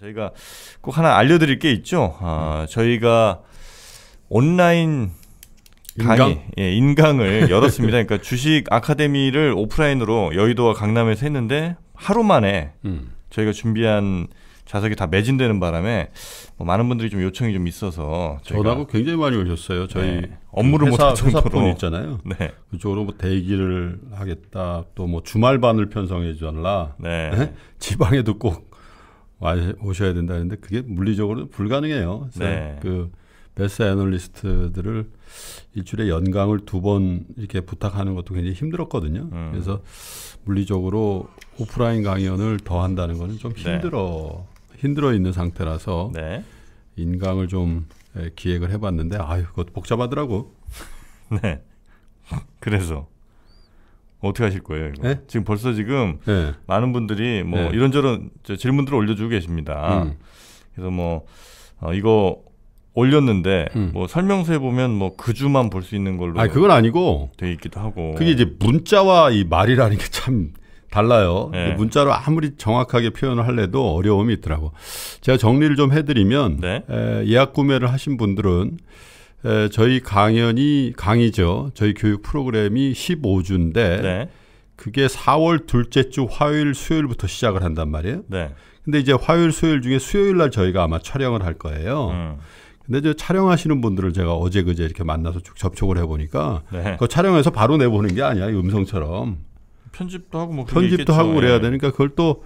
저희가 꼭 하나 알려드릴 게 있죠. 어, 저희가 온라인 강의, 인강? 예, 인강을 열었습니다. 그러니까 주식 아카데미를 오프라인으로 여의도와 강남에서 했는데 하루 만에 음. 저희가 준비한 좌석이 다 매진되는 바람에 뭐 많은 분들이 좀 요청이 좀 있어서 저하고 굉장히 많이 오셨어요. 저희 네. 그 업무를 그 회사, 회사분 있잖아요. 네. 그쪽으로 뭐 대기를 하겠다. 또 뭐 주말 반을 편성해 주라. 네. 네. 지방에도 꼭와 오셔야 된다는데 그게 물리적으로 불가능해요. 그 네. 그 베스 애널리스트들을 일주일에 연강을 두 번 이렇게 부탁하는 것도 굉장히 힘들었거든요. 음. 그래서 물리적으로 오프라인 강연을 더 한다는 거는 좀 네. 힘들어 네. 힘들어 있는 상태라서 네. 인강을 좀 기획을 해봤는데 아유 그것 복잡하더라고. 네. 그래서 어떻게 하실 거예요? 네? 지금 벌써 지금 네. 많은 분들이 뭐 네. 이런저런 질문들을 올려주고 계십니다. 음. 그래서 뭐 어, 이거 올렸는데 음. 뭐 설명서에 보면 뭐 그 주만 볼 수 있는 걸로 아니 그건 아니고 돼 있기도 하고 그게 이제 문자와 이 말이라는 게 참 달라요. 네. 문자로 아무리 정확하게 표현을 할래도 어려움이 있더라고. 제가 정리를 좀 해드리면 네. 에, 예약 구매를 하신 분들은 에, 저희 강연이 강의죠. 저희 교육 프로그램이 15주인데 네. 그게 4월 둘째 주 화요일 수요일부터 시작을 한단 말이에요. 네. 근데 이제 화요일 수요일 중에 수요일 날 저희가 아마 촬영을 할 거예요. 음. 근데 저 촬영하시는 분들을 제가 어제 그제 이렇게 만나서 쭉 접촉을 해보니까 네. 그 촬영해서 바로 내보는 게 아니야 음성처럼 편집도 하고 뭐 편집도 하고 그래야 예. 되니까 그걸 또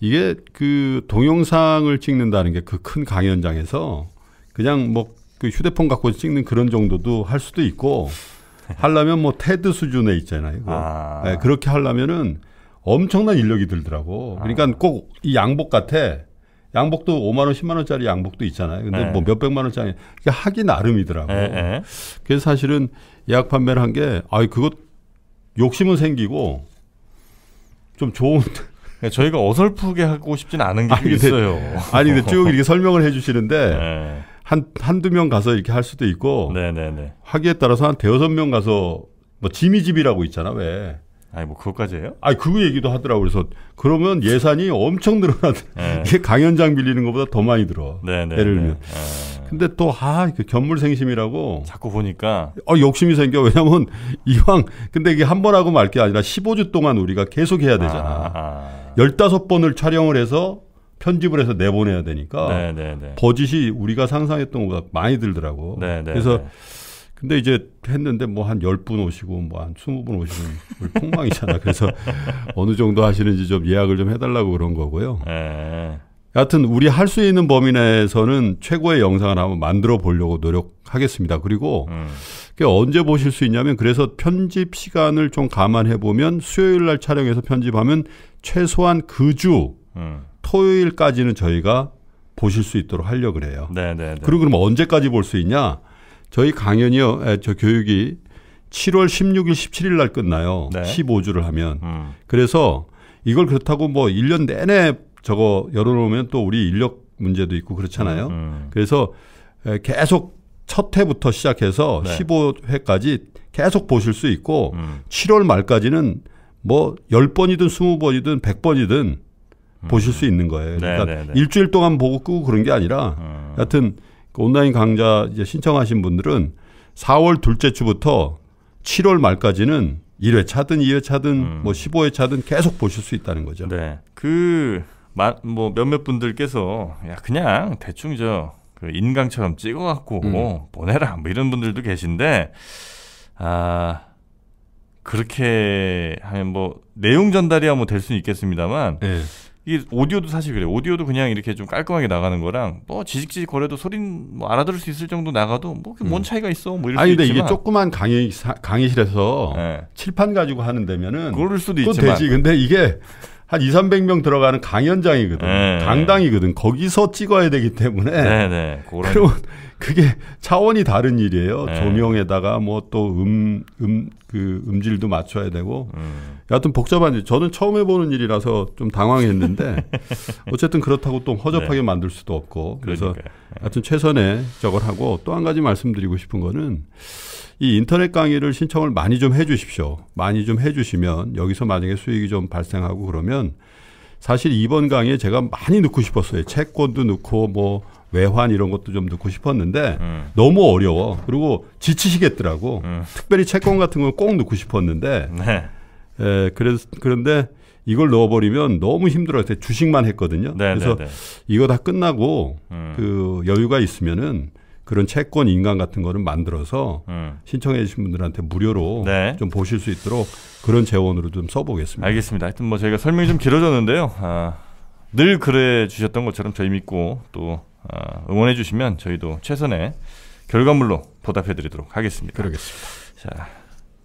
이게 그 동영상을 찍는다는 게 그 큰 강연장에서 그냥 뭐그 휴대폰 갖고 찍는 그런 정도도 할 수도 있고 하려면 뭐 테드 수준에 있잖아요. 아. 네, 그렇게 하려면은 엄청난 인력이 들더라고. 아. 그러니까 꼭 이 양복 같아. 양복도 5만 원, 10만 원짜리 양복도 있잖아요. 근데 뭐 네. 뭐 몇백만 원짜리 그게 하기 나름이더라고. 네, 네. 그래서 사실은 예약 판매를 한 게 아, 그것 욕심은 생기고 좀 좋은 네, 저희가 어설프게 하고 싶진 않은 게 아니, 있어요. 아니 근데 쭉 이렇게 설명을 해 주시는데 네. 한 한두 명 가서 이렇게 할 수도 있고 네네네. 하기에 따라서 한 대여섯 명 가서 뭐 지미집이라고 있잖아 왜 아니 뭐 그것까지 해요? 아니 그 얘기도 하더라고 그래서 그러면 예산이 엄청 늘어나더 네. 이게 강연장 빌리는 것보다 더 많이 들어. 네네. 네, 예를 네. 들면. 네. 근데 또아 그 견물생심이라고 자꾸 보니까 어 욕심이 생겨 왜냐면 이왕 근데 이게 한 번 하고 말 게 아니라 15주 동안 우리가 계속 해야 되잖아. 아. 열다섯 아. 번을 촬영을 해서 편집을 해서 내보내야 되니까 네네네. 네, 네. 버짓이 우리가 상상했던 것보다 많이 들더라고. 네네네. 네, 그래서 근데 이제 했는데 뭐 한 10분 오시고 뭐 한 20분 오시면 폭망이잖아. 그래서 어느 정도 하시는지 좀 예약을 좀 해달라고 그런 거고요. 네. 하여튼 우리 할 수 있는 범위 내에서는 최고의 영상을 한번 만들어 보려고 노력하겠습니다. 그리고 음. 그게 언제 보실 수 있냐면 그래서 편집 시간을 좀 감안해 보면 수요일 날 촬영해서 편집하면 최소한 그주 음. 토요일까지는 저희가 보실 수 있도록 하려 고 그래요. 네네. 네, 네. 그리고 그럼 언제까지 볼 수 있냐? 저희 강연이요, 에, 저 교육이 7월 16일, 17일 날 끝나요. 네. 15주를 하면. 음. 그래서 이걸 그렇다고 뭐 1년 내내 저거 열어놓으면 또 우리 인력 문제도 있고 그렇잖아요. 음. 음. 그래서 계속 첫해부터 시작해서 네. 15회까지 계속 보실 수 있고 음. 7월 말까지는 뭐 10번이든 20번이든 100번이든 보실 수 있는 거예요. 네, 그러니까 네네네. 네. 일주일 동안 보고 끄고 그런 게 아니라 음. 여튼 그 온라인 강좌 이제 신청하신 분들은 4월 둘째 주부터 7월 말까지는 1회 차든 2회 차든 음. 뭐 15회 차든 계속 보실 수 있다는 거죠. 네. 그뭐 몇몇 분들께서 야 그냥 대충 저그 인강처럼 찍어 갖고 음. 보내라 뭐 이런 분들도 계신데 아 그렇게 하면 뭐 내용 전달이야 뭐될 수는 있겠습니다만 네. 이게 오디오도 사실 그래요. 오디오도 그냥 이렇게 좀 깔끔하게 나가는 거랑 뭐 지직지직 거려도 소린 뭐 알아들을 수 있을 정도 나가도 뭐뭔 음. 차이가 있어. 뭐 이럴 아니 근데 이게 조그만 강의 강의실에서 네. 칠판 가지고 하는 데면은 그럴 수도 있지만 되지. 근데 이게 한 2, 300명 들어가는 강연장이거든. 네. 강당이거든. 거기서 찍어야 되기 때문에 네, 네. 그런 그게 차원이 다른 일이에요. 네. 조명에다가 뭐 또 음 음 그 음질도 맞춰야 되고 음. 여하튼 복잡한 일. 저는 처음 해보는 일이라서 좀 당황했는데 어쨌든 그렇다고 또 허접하게 네. 만들 수도 없고 그래서 그러니까요. 네. 하여튼 최선의 저걸 하고 또 한 가지 말씀드리고 싶은 거는 이 인터넷 강의를 신청을 많이 좀 해주십시오. 많이 좀 해주시면 여기서 만약에 수익이 좀 발생하고 그러면 사실 이번 강의에 제가 많이 넣고 싶었어요. 채권도 넣고 뭐 외환 이런 것도 좀 넣고 싶었는데 음. 너무 어려워. 그리고 지치시겠더라고. 음. 특별히 채권 같은 건 꼭 넣고 싶었는데 네. 에, 그래서 그런데 이걸 넣어버리면 너무 힘들어요. 주식만 했거든요. 네, 네, 그래서 네, 이거 다 끝나고 음. 그 여유가 있으면은 그런 채권 인간 같은 거를 만들어서 음. 신청해 주신 분들한테 무료로 네. 좀 보실 수 있도록 그런 재원으로 좀 써보겠습니다. 알겠습니다. 하여튼 뭐 저희가 설명이 좀 길어졌는데요. 아, 늘 그래 주셨던 것처럼 저희 믿고 또 어, 응원해 주시면 저희도 최선의 결과물로 보답해 드리도록 하겠습니다. 그러겠습니다. 자,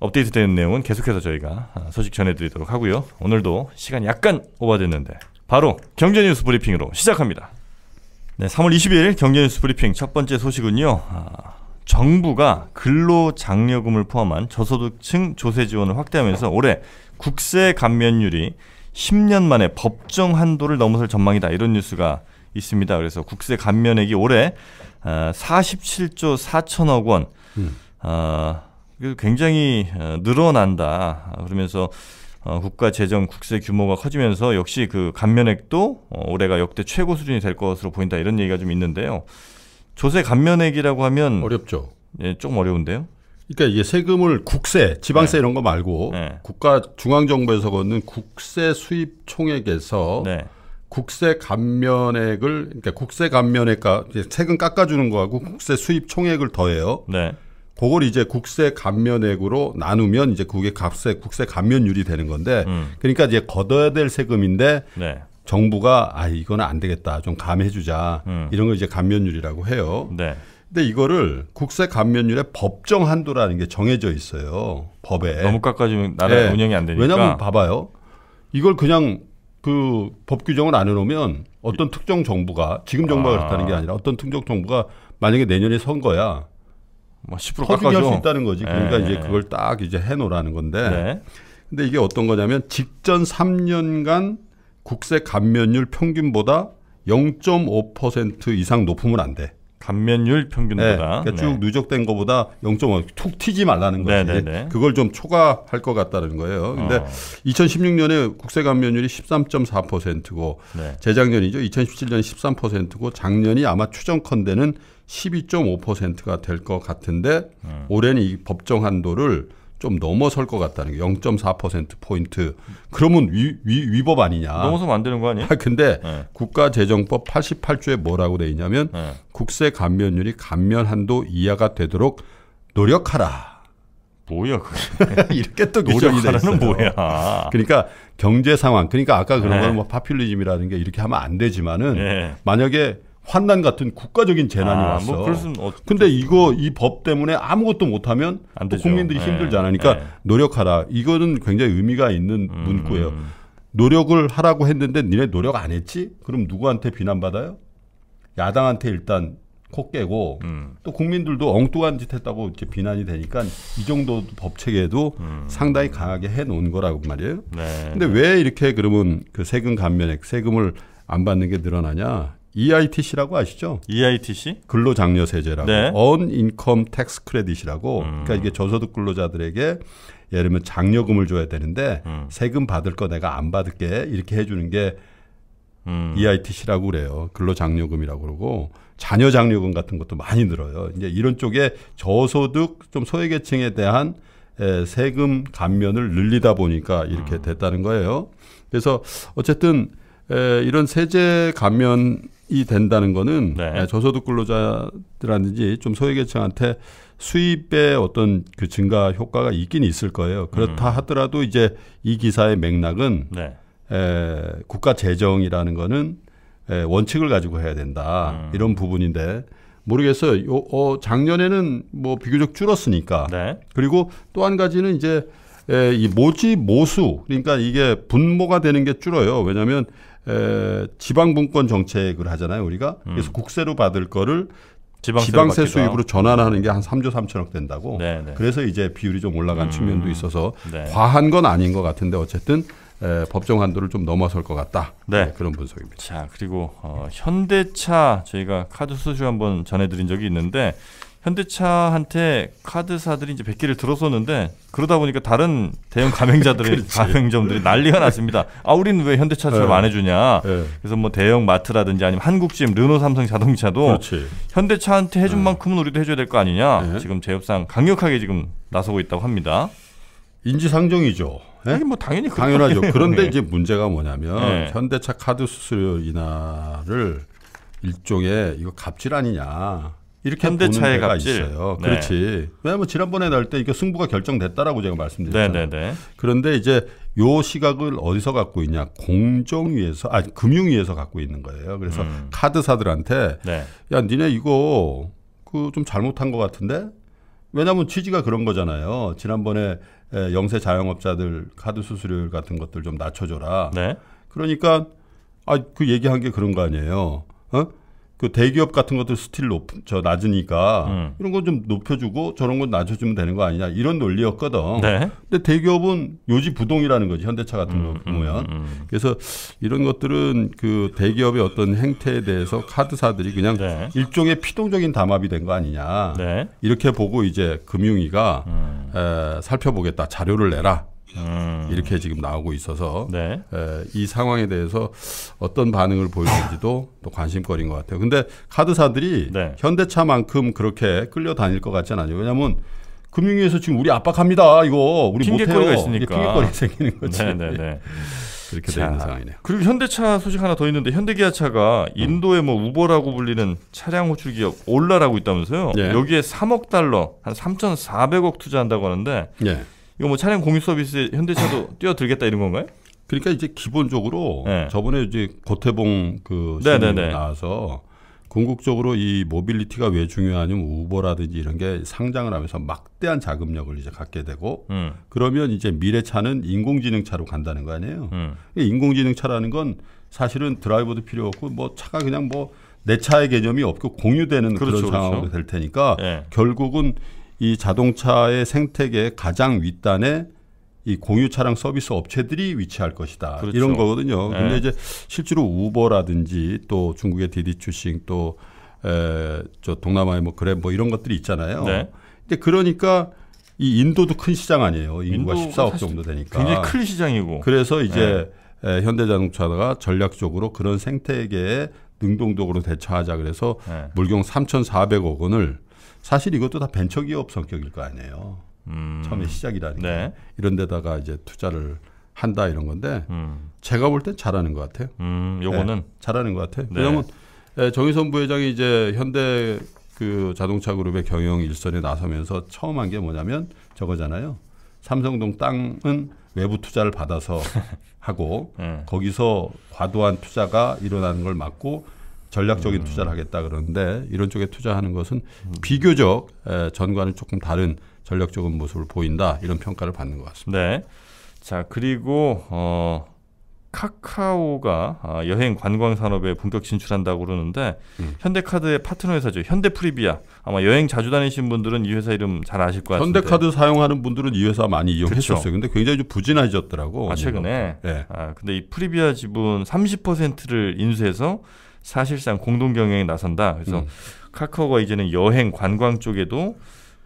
업데이트 되는 내용은 계속해서 저희가 어, 소식 전해드리도록 하고요. 오늘도 시간 약간 오버됐는데 바로 경제 뉴스 브리핑으로 시작합니다. 네, 3월 20일 경제 뉴스 브리핑 첫 번째 소식은요. 아, 정부가 근로장려금을 포함한 저소득층 조세 지원을 확대하면서 올해 국세 감면율이 10년 만에 법정 한도를 넘어설 전망이다 이런 뉴스가 있습니다. 그래서 국세 감면액이 올해 47조 어, 4천억 원, 음. 어, 굉장히 어, 늘어난다. 그러면서 어, 국가 재정 국세 규모가 커지면서 역시 그 감면액도 어, 올해가 역대 최고 수준이 될 것으로 보인다 이런 얘기가 좀 있는데요. 조세 감면액이라고 하면 어렵죠. 예, 조금 어려운데요. 그러니까 이게 세금을 국세, 지방세 네. 이런 거 말고 네. 국가 중앙 정부에서 걷는 국세 수입 총액에서 네. 국세 감면액을 그러니까 국세 감면액과 세금 깎아주는 거하고 국세 수입 총액을 더해요. 네. 그걸 이제 국세 감면액으로 나누면 이제 그게 값세 국세 감면율이 되는 건데 음. 그러니까 이제 걷어야 될 세금인데 네. 정부가 아 이거는 안 되겠다 좀 감해주자 음. 이런 걸 이제 감면율이라고 해요. 네. 근데 이거를 국세 감면율의 법정 한도라는 게 정해져 있어요. 법에 너무 깎아주면 나라 네. 운영이 안 되니까. 왜냐하면 봐봐요. 이걸 그냥 그법 규정을 안 해놓으면 어떤 특정 정부가 지금 정부가 아. 그렇다는 게 아니라 어떤 특정 정부가 만약에 내년에 선거야 뭐 10% 깎아줘. 할수 있다는 거지. 그러니까 네. 이제 그걸 딱 이제 해놓으라는 건데. 네. 근데 이게 어떤 거냐면 직전 3년간 국세 감면율 평균보다 0.5% 이상 높으면 안 돼. 감면율 평균보다 네, 그러니까 네. 쭉 누적된 것보다 0.5, 툭 튀지 말라는 거지. 네네네. 네, 네. 그걸 좀 초과할 것 같다는 거예요. 근데 어. 2016년에 국세 감면율이 13.4%고 네. 재작년이죠. 2017년 에 13%고 작년이 아마 추정컨대는 12.5%가 될 것 같은데 음. 올해는 이 법정 한도를 좀 넘어설 것 같다는 게 0.4% 포인트. 그러면 위, 위, 법 아니냐? 넘어서면 안 되는 거 아니에요? 아, 근데 네. 국가재정법 88조에 뭐라고 돼 있냐면 네. 국세 감면율이 감면 한도 이하가 되도록 노력하라. 뭐야 그게 이렇게 또 노력하라는 뭐야? 그러니까 경제 상황. 그러니까 아까 그런 네. 거는 뭐 파퓰리즘이라는 게 이렇게 하면 안 되지만은 네. 만약에 환난 같은 국가적인 재난이 아, 뭐 왔어. 뭐 근데 이거 이 법 때문에 아무것도 못하면 또 국민들이 네. 예. 힘들잖아. 그러니까 네. 예. 노력하라. 이거는 굉장히 의미가 있는 음. 문구예요. 노력을 하라고 했는데 니네 노력 안 했지? 그럼 누구한테 비난받아요? 야당한테 일단 코 깨고 음. 또 국민들도 엉뚱한 짓 했다고 이제 비난이 되니까 이 정도 법 체계도 음. 상당히 강하게 해 놓은 거라고 말이에요. 네. 근데 왜 이렇게 그러면 그 세금 감면액 세금을 안 받는 게 늘어나냐? EITC라고 아시죠? EITC? 근로장려세제라고. 네. Unincome Tax Credit이라고. 음. 그러니까 이게 저소득 근로자들에게 예를 들면 장려금을 줘야 되는데 음. 세금 받을 거 내가 안 받을게 이렇게 해주는 게 음. EITC라고 그래요. 근로장려금이라고 그러고 자녀 장려금 같은 것도 많이 늘어요. 이제 이런 쪽에 저소득 좀 소외계층에 대한 에, 세금 감면을 늘리다 보니까 이렇게 음. 됐다는 거예요. 그래서 어쨌든 에, 이런 세제 감면 이 된다는 거는 네. 예, 저소득 근로자라든지 좀 소외계층한테 수입의 어떤 그 증가 효과가 있긴 있을 거예요. 그렇다 음. 하더라도 이제 이 기사의 맥락은 네. 에, 예, 국가 재정이라는 거는 에, 예, 원칙을 가지고 해야 된다 음. 이런 부분인데 모르겠어요. 요, 어, 작년에는 뭐 비교적 줄었으니까 네. 그리고 또 한 가지는 이제 에, 이모지 모수 그러니까 이게 분모가 되는 게 줄어요. 왜냐하면 에, 지방분권 정책을 하잖아요 우리가 그래서 음. 국세로 받을 거를 지방세 수입으로 전환하는 게 한 3조 3천억 된다고. 네네. 네. 그래서 이제 비율이 좀 올라간 음. 측면도 있어서 네. 과한 건 아닌 것 같은데 어쨌든 에, 법정 한도를 좀 넘어설 것 같다. 네. 네, 그런 분석입니다. 자 그리고 어, 현대차 저희가 카드 수주 한번 전해드린 적이 있는데 현대차한테 카드사들이 이제 100개를 들었었는데 그러다 보니까 다른 대형 가맹자들의 가맹점들이 난리가 났습니다. 아 우리는 왜 현대차 취업 네. 안 해주냐. 네. 그래서 뭐 대형 마트라든지 아니면 한국집, 르노, 삼성 자동차도 그렇지. 현대차한테 해준 네. 만큼은 우리도 해줘야 될 거 아니냐. 네. 지금 제협상 강력하게 지금 나서고 있다고 합니다. 인지상정이죠. 네? 뭐 당연히 그렇죠. 당연하죠. 그런데 네. 이제 문제가 뭐냐면 네. 현대차 카드 수수료 인하를 일종의 이거 갑질 아니냐. 이렇게 현대차의 보는 갑질. 있어요. 네. 그렇지. 왜냐하면 지난번에 날때 이게 승부가 결정됐다라고 제가 말씀드렸잖아요. 네네네. 네, 네. 그런데 이제 요 시각을 어디서 갖고 있냐? 공정위에서 아 금융위에서 갖고 있는 거예요. 그래서 음. 카드사들한테 네. 야 니네 이거 그 좀 잘못한 것 같은데 왜냐하면 취지가 그런 거잖아요. 지난번에 영세 자영업자들 카드 수수료율 같은 것들 좀 낮춰줘라. 네. 그러니까 아 그 얘기한 게 그런 거 아니에요. 어? 그 대기업 같은 것들 스틸 높저 낮으니까 음. 이런 거 좀 높여주고 저런 건 낮춰주면 되는 거 아니냐 이런 논리였거든. 네. 근데 대기업은 요지 부동이라는 거지 현대차 같은 음, 거 음, 보면. 음, 그래서 이런 것들은 그 대기업의 어떤 행태에 대해서 카드사들이 그냥 네. 일종의 피동적인 담합이 된 거 아니냐. 네. 이렇게 보고 이제 금융위가 음. 에, 살펴보겠다 자료를 내라. 음. 이렇게 지금 나오고 있어서 네. 에, 이 상황에 대해서 어떤 반응을 보일지도 또 관심거리인 것 같아요. 근데 카드사들이 네. 현대차만큼 그렇게 끌려다닐 것 같지는 않아요. 왜냐하면 금융위에서 지금 우리 압박합니다. 이거 우리 핑계거리가 있으니까 핑계거리 생기는 거지. 네네네. 네, 네. 그렇게 되는 상황이네요. 그리고 현대차 소식 하나 더 있는데 현대기아차가 음. 인도의 뭐 우버라고 불리는 차량 호출 기업 올라라고 있다면서요. 예. 여기에 3억 달러 한 3,400억 투자한다고 하는데. 예. 이거 뭐 차량 공유 서비스 현대차도 뛰어들겠다 이런 건가요? 그러니까 이제 기본적으로 네. 저번에 이제 고태봉 그 신문 네, 네, 네. 나와서 궁극적으로 이 모빌리티가 왜 중요하냐면 우버라든지 이런 게 상장을 하면서 막대한 자금력을 이제 갖게 되고 음. 그러면 이제 미래차는 인공지능 차로 간다는 거 아니에요. 음. 그러니까 인공지능 차라는 건 사실은 드라이버도 필요 없고 뭐 차가 그냥 뭐 내 차의 개념이 없고 공유되는 그렇죠, 그런 상황이 그렇죠. 될 테니까 네. 결국은 이 자동차의 생태계 가장 윗단에 이 공유 차량 서비스 업체들이 위치할 것이다. 그렇죠. 이런 거거든요. 네. 근데 이제 실제로 우버라든지 또 중국의 디디추싱 또 에, 저 동남아의 뭐 그랩 뭐 이런 것들이 있잖아요. 네. 근데 그러니까 이 인도도 큰 시장 아니에요. 인구가 14억 정도 되니까. 굉장히 큰 시장이고. 그래서 이제 네. 에, 현대자동차가 전략적으로 그런 생태계에 능동적으로 대처하자 그래서 네. 물경 3,400억 원을 사실 이것도 다 벤처기업 성격일 거 아니에요. 음. 처음에 시작이라니까 네. 이런 데다가 이제 투자를 한다 이런 건데 음. 제가 볼땐 잘하는 것 같아요. 음, 요거는 네, 잘하는 것 같아요. 네. 왜냐하면 예, 정의선 부회장이 이제 현대 그 자동차 그룹의 경영 일선에 나서면서 처음 한 게 뭐냐면 저거잖아요. 삼성동 땅은 외부 투자를 받아서 하고 네. 거기서 과도한 투자가 일어나는 걸 막고 전략적인 음. 투자를 하겠다 그러는데 이런 쪽에 투자하는 것은 비교적 전과는 조금 다른 전략적인 모습을 보인다 이런 평가를 받는 것 같습니다. 네. 자 그리고 어, 카카오가 아, 여행 관광 산업에 본격 진출한다고 그러는데 음. 현대카드의 파트너 회사죠. 현대프리비아. 아마 여행 자주 다니신 분들은 이 회사 이름 잘 아실 것 같은데. 현대카드 사용하는 분들은 이 회사 많이 이용했었어요. 근데 굉장히 좀 부진해졌더라고. 아, 최근에. 네. 아, 근데 이 프리비아 지분 30%를 인수해서 사실상 공동 경영에 나선다. 그래서 음. 카카오가 이제는 여행 관광 쪽에도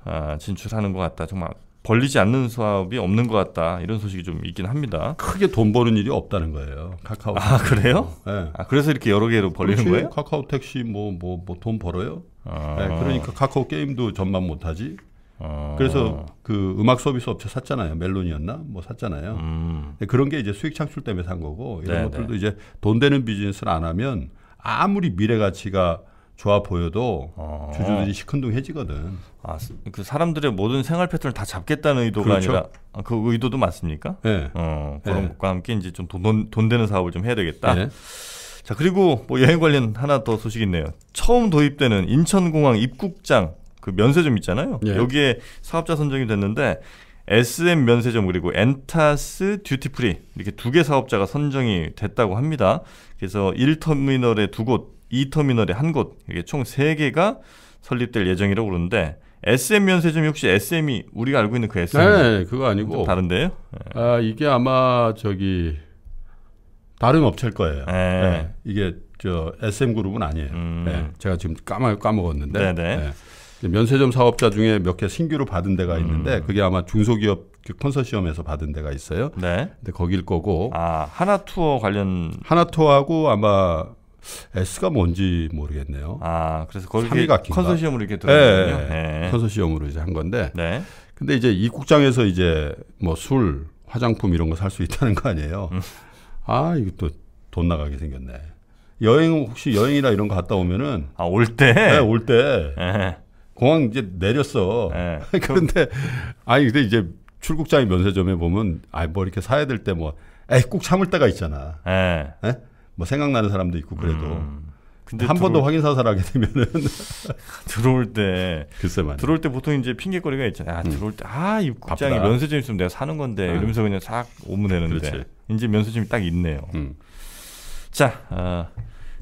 아, 진출하는 것 같다. 정말 벌리지 않는 사업이 없는 것 같다 이런 소식이 좀 있긴 합니다. 크게 돈 버는 일이 없다는 거예요. 카카오. 아 그래요? 네. 아 그래서 이렇게 여러 개로 벌리는 그렇지. 거예요? 카카오 택시 뭐뭐뭐 돈 벌어요. 아. 네, 그러니까 카카오 게임도 전만 못하지. 아. 그래서 그 음악 서비스 업체 샀잖아요. 멜론이었나 뭐 샀잖아요. 음. 네, 그런 게 이제 수익 창출 때문에 산 거고 이런 네네. 것들도 네. 이제 돈 되는 비즈니스를 안 하면 아무리 미래 가치가 좋아 보여도 어. 주주들이 시큰둥해지거든. 아, 그 사람들의 모든 생활 패턴을 다 잡겠다는 의도가 그렇죠? 아니라 아, 그 의도도 맞습니까? 네. 어, 그런 네. 것과 함께 이제 좀돈돈돈 되는 사업을 좀 해야 되겠다. 네. 자 그리고 뭐 여행 관련 하나 더 소식 있네요. 처음 도입되는 인천공항 입국장 그 면세점 있잖아요. 예. 여기에 사업자 선정이 됐는데 SM 면세점 그리고 엔타스 듀티프리 이렇게 두 개 사업자가 선정이 됐다고 합니다. 그래서 1터미널에 두 곳, 2터미널에 한 곳, 이게총 세 개가 설립될 예정이라고 그러는데 SM 면세점이 혹시 SM이 우리가 알고 있는 그 SM? 네, 그거 아니고 다른데요? 네. 아 이게 아마 저기 다른 업체일 거예요. 네. 네. 이게 저 SM 그룹은 아니에요. 음. 네. 제가 지금 까먹 까먹었는데. 네, 네. 면세점 사업자 중에 몇 개 신규로 받은 데가 음. 있는데 음. 그게 아마 중소기업 컨소시엄에서 받은 데가 있어요. 네. 근데 거길 거고. 아 하나투어 관련. 하나투어하고 아마 S가 뭔지 모르겠네요. 아 그래서 거기 컨소시엄으로 이렇게 들어갔군요. 네. 예, 예. 네. 컨소시엄으로 이제 한 건데. 네. 근데 이제 입국장에서 이제 뭐 술, 화장품 이런 거 살 수 있다는 거 아니에요. 음. 아 이거 또 돈 나가게 생겼네. 여행 혹시 여행이나 이런 거 갔다 오면은 아 올 때. 네, 올 때. 네. 공항 이제 내렸어. 네. 그런데 아니 근데 이제 출국장이 면세점에 보면 아뭐 이 이렇게 사야 될 때 뭐 에이 꾹 참을 때가 있잖아. 네. 에? 예? 뭐 생각나는 사람도 있고 그래도. 음. 근데 한번 더 확인 사살 하게 되면은 들어올 때 글쎄 말 들어올 때 보통 이제 핑계거리가 있잖아. 아, 음. 들어올 때 아, 이 국장이 바쁘다. 면세점 있으면 내가 사는 건데 음. 이러면서 그냥 싹 오면 되는데 그렇지. 이제 면세점이 딱 있네요. 음. 자, 어,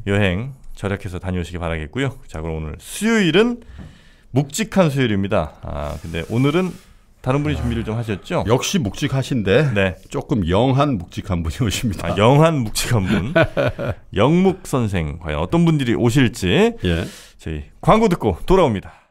여행 절약해서 다녀오시기 바라겠고요. 자, 그럼 오늘 수요일은 묵직한 수요일입니다. 아 근데 오늘은 다른 분이 아, 준비를 좀 하셨죠? 역시 묵직하신데 네. 조금 영한 묵직한 분이 오십니다. 아, 영한 묵직한 분, 영묵 선생 과연 어떤 분들이 오실지 예. 저희 광고 듣고 돌아옵니다.